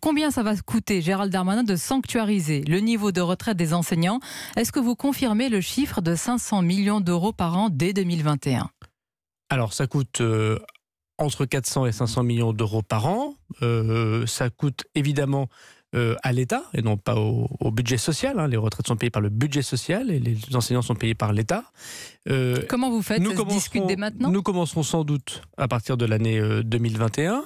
Combien ça va coûter, Gérald Darmanin, de sanctuariser le niveau de retraite des enseignants Est-ce que vous confirmez le chiffre de 500 millions d'euros par an dès 2021 Alors, ça coûte euh, entre 400 et 500 millions d'euros par an. Euh, ça coûte évidemment euh, à l'État et non pas au, budget social. Hein. Les retraites sont payées par le budget social et les enseignants sont payés par l'État. Euh, comment vous faites nous Ça maintenant Nous commencerons sans doute à partir de l'année 2021. Euh,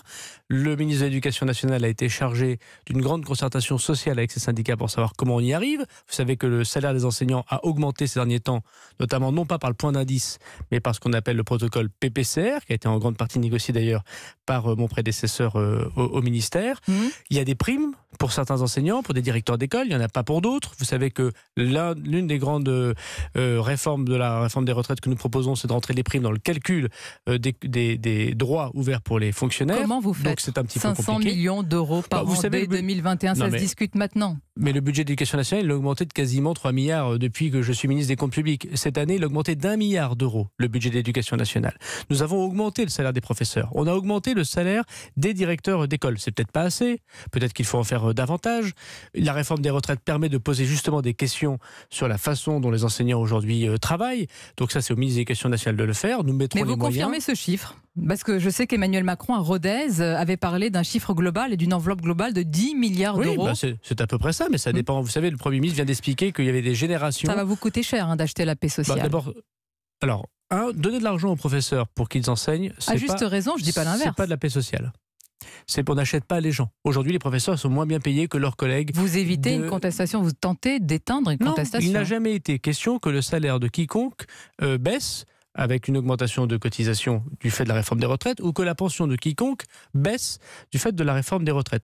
le ministre de l'Éducation nationale a été chargé d'une grande concertation sociale avec ses syndicats pour savoir comment on y arrive. Vous savez que le salaire des enseignants a augmenté ces derniers temps, notamment non pas par le point d'indice, mais par ce qu'on appelle le protocole PPCR, qui a été en grande partie négocié d'ailleurs par mon prédécesseur au, ministère. Mmh. Il y a des primes pour certains enseignants, pour des directeurs d'école, il n'y en a pas pour d'autres. Vous savez que l'une des grandes euh, euh, réformes de la réforme des retraites que nous proposons, c'est de rentrer les primes dans le calcul euh, des, droits ouverts pour les fonctionnaires. Comment vous faites c'est un petit 500 millions d'euros par bah, an 2021, ça se discute maintenant. Mais le budget de l'éducation nationale, il a augmenté de quasiment 3 milliards euh, depuis que je suis ministre des Comptes publics. Cette année, il a augmenté d'un milliard d'euros, le budget de l'éducation nationale. Nous avons augmenté le salaire des professeurs. On a augmenté le salaire des directeurs d'école. C'est peut-être pas assez. Peut-être qu'il faut en faire euh, davantage. La réforme des retraites permet de poser justement des questions sur la façon dont les enseignants aujourd'hui euh, travaillent. Donc ça, c'est au ministre de l'Éducation nationale de le faire. Nous mettrons Mais vous confirmez ce chiffre parce que je sais qu'Emmanuel Macron à Rodez avait parlé d'un chiffre global et d'une enveloppe globale de 10 milliards d'euros. Bah, c'est à peu près ça mais ça mm. dépend. Vous savez, le Premier ministre vient d'expliquer qu'il y avait des générations. Ça va vous coûter cher hein, d'acheter la paix bah, sociale. D'abord, alors, un, hein, donner de l'argent aux professeurs pour qu'ils enseignent. À juste raison, je dis pas l'inverse. C'est pas de la paix sociale c'est qu'on n'achète pas les gens. Aujourd'hui, les professeurs sont moins bien payés que leurs collègues. Vous évitez une contestation, vous tentez d'éteindre une contestation. Il n'a jamais été question que le salaire de quiconque euh, baisse avec une augmentation de cotisation du fait de la réforme des retraites ou que la pension de quiconque baisse du fait de la réforme des retraites.